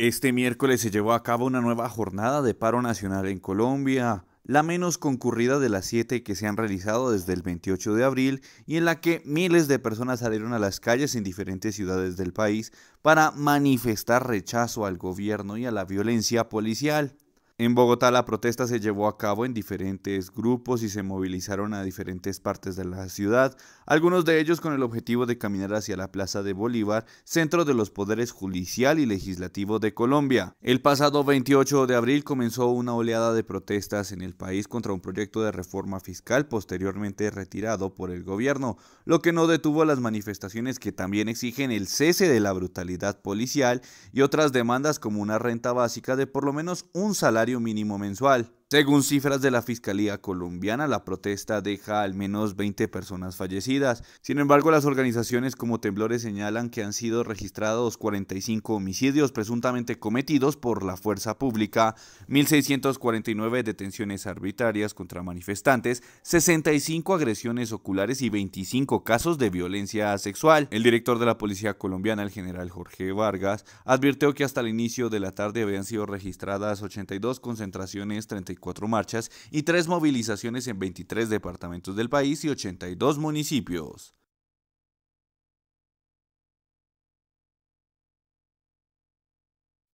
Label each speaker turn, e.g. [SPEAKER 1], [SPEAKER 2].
[SPEAKER 1] Este miércoles se llevó a cabo una nueva jornada de paro nacional en Colombia, la menos concurrida de las siete que se han realizado desde el 28 de abril y en la que miles de personas salieron a las calles en diferentes ciudades del país para manifestar rechazo al gobierno y a la violencia policial. En Bogotá la protesta se llevó a cabo en diferentes grupos y se movilizaron a diferentes partes de la ciudad, algunos de ellos con el objetivo de caminar hacia la Plaza de Bolívar, centro de los poderes judicial y legislativo de Colombia. El pasado 28 de abril comenzó una oleada de protestas en el país contra un proyecto de reforma fiscal posteriormente retirado por el gobierno, lo que no detuvo las manifestaciones que también exigen el cese de la brutalidad policial y otras demandas como una renta básica de por lo menos un salario mínimo mensual. Según cifras de la Fiscalía colombiana, la protesta deja al menos 20 personas fallecidas. Sin embargo, las organizaciones como Temblores señalan que han sido registrados 45 homicidios presuntamente cometidos por la fuerza pública, 1.649 detenciones arbitrarias contra manifestantes, 65 agresiones oculares y 25 casos de violencia sexual. El director de la Policía colombiana, el general Jorge Vargas, advirtió que hasta el inicio de la tarde habían sido registradas 82 concentraciones, 34 cuatro marchas y tres movilizaciones en 23 departamentos del país y 82 municipios.